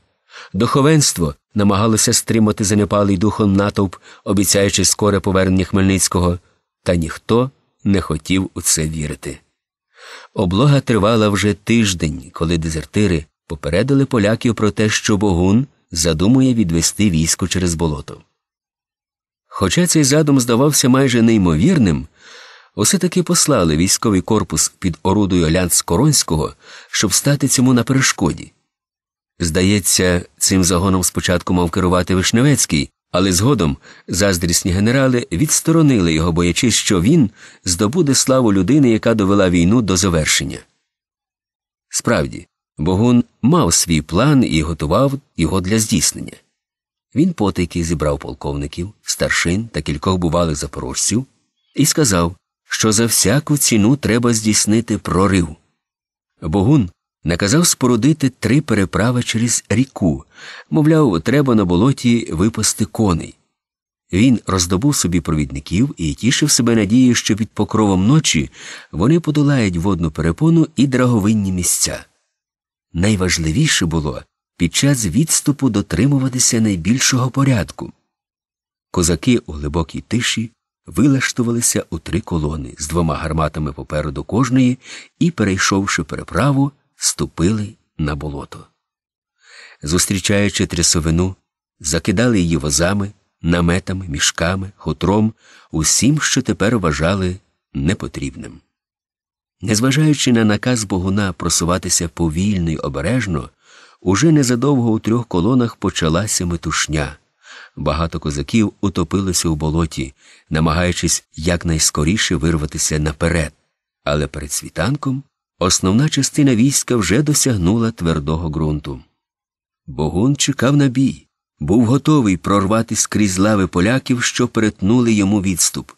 [SPEAKER 1] Духовенство намагалося стримати занепалий духом натовп, обіцяючи скоре повернення Хмельницького, та ніхто не хотів у це вірити. Облога тривала вже тиждень, коли дезертири попередили поляків про те, що Богун задумує відвести військо через болото. Хоча цей задум здавався майже неймовірним, усе таки послали військовий корпус під орудою Лянц Коронського, щоб стати цьому на перешкоді. Здається, цим загоном спочатку мав керувати Вишневецький, але згодом заздрісні генерали відсторонили його, боячись, що він здобуде славу людини, яка довела війну до завершення. Справді, Богун мав свій план і готував його для здійснення. Він потайки зібрав полковників, старшин та кількох бувалих запорожців і сказав, що за всяку ціну треба здійснити прорив. Богун наказав спорудити три переправи через ріку, мовляв, треба на болоті випасти коней. Він роздобув собі провідників і тішив себе надією, що під покровом ночі вони подолають водну перепону і драговинні місця. Найважливіше було під час відступу дотримуватися найбільшого порядку. Козаки у глибокій тиші вилаштувалися у три колони з двома гарматами попереду кожної і, перейшовши переправу, ступили на болото. Зустрічаючи трясовину, закидали її возами, наметами, мішками, хутром, усім, що тепер вважали непотрібним. Незважаючи на наказ богуна просуватися повільно й обережно, уже незадовго у трьох колонах почалася метушня. Багато козаків утопилося у болоті, намагаючись якнайскоріше вирватися наперед, але перед світанком Основна частина війська вже досягнула твердого ґрунту. Богун чекав на бій, був готовий прорватися крізь лави поляків, що перетнули йому відступ.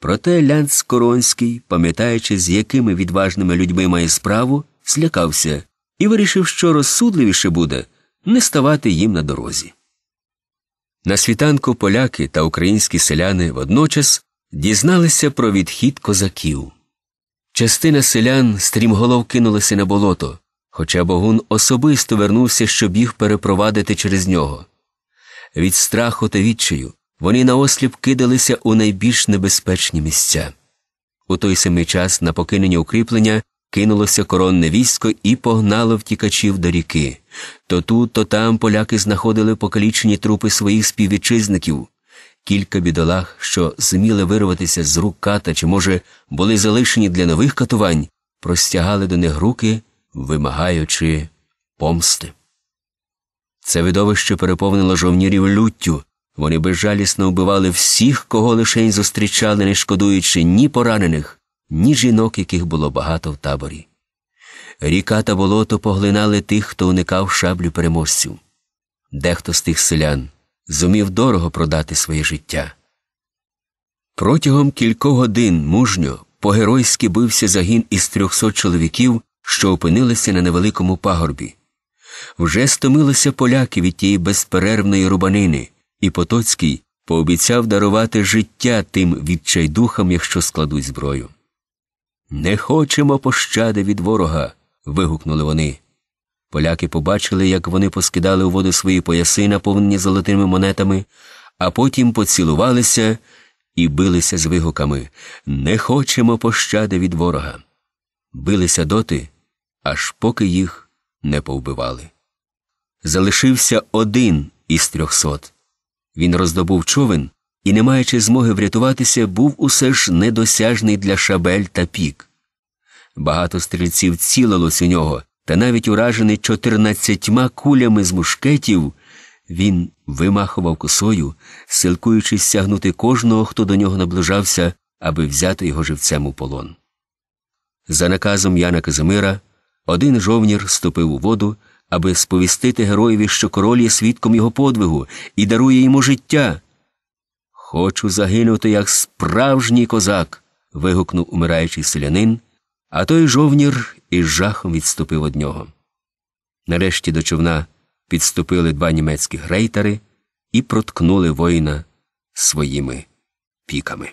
[SPEAKER 1] Проте Лянц Коронський, пам'ятаючи, з якими відважними людьми має справу, злякався і вирішив, що розсудливіше буде не ставати їм на дорозі. На світанку поляки та українські селяни водночас дізналися про відхід козаків. Частина селян стрімголов кинулася на болото, хоча Богун особисто вернувся, щоб їх перепровадити через нього. Від страху та відчаю вони наосліп кидалися у найбільш небезпечні місця. У той самий час на покинення укріплення кинулося коронне військо і погнало втікачів до ріки. То тут, то там поляки знаходили покалічені трупи своїх співвітчизників. Кілька бідолах, що зміли вирватися з рук ката чи, може, були залишені для нових катувань, простягали до них руки, вимагаючи помсти. Це видовище переповнило жовнірів люттю. Вони безжалісно вбивали всіх, кого лишень зустрічали, не шкодуючи ні поранених, ні жінок, яких було багато в таборі. Ріка та болото поглинали тих, хто уникав шаблю переможців. Дехто з тих селян зумів дорого продати своє життя. Протягом кількох годин мужньо по геройськи бився загін із трьохсот чоловіків, що опинилися на невеликому пагорбі. Вже стомилися поляки від тієї безперервної рубанини, і Потоцький пообіцяв дарувати життя тим відчайдухам, якщо складуть зброю. Не хочемо пощади від ворога. вигукнули вони. Поляки побачили, як вони поскидали у воду свої пояси, наповнені золотими монетами, а потім поцілувалися і билися з вигуками Не хочемо пощади від ворога. Билися доти, аж поки їх не повбивали. Залишився один із трьохсот. Він роздобув човен і, не маючи змоги врятуватися, був усе ж недосяжний для шабель та пік. Багато стрільців цілилось у нього та навіть уражений чотирнадцятьма кулями з мушкетів, він вимахував косою, силкуючись сягнути кожного, хто до нього наближався, аби взяти його живцем у полон. За наказом Яна Казимира один жовнір ступив у воду, аби сповістити героєві, що король є свідком його подвигу і дарує йому життя. Хочу загинути, як справжній козак. вигукнув умираючий селянин, а той жовнір і з жахом відступив од нього. Нарешті до човна підступили два німецькі грейтери і проткнули воїна своїми піками.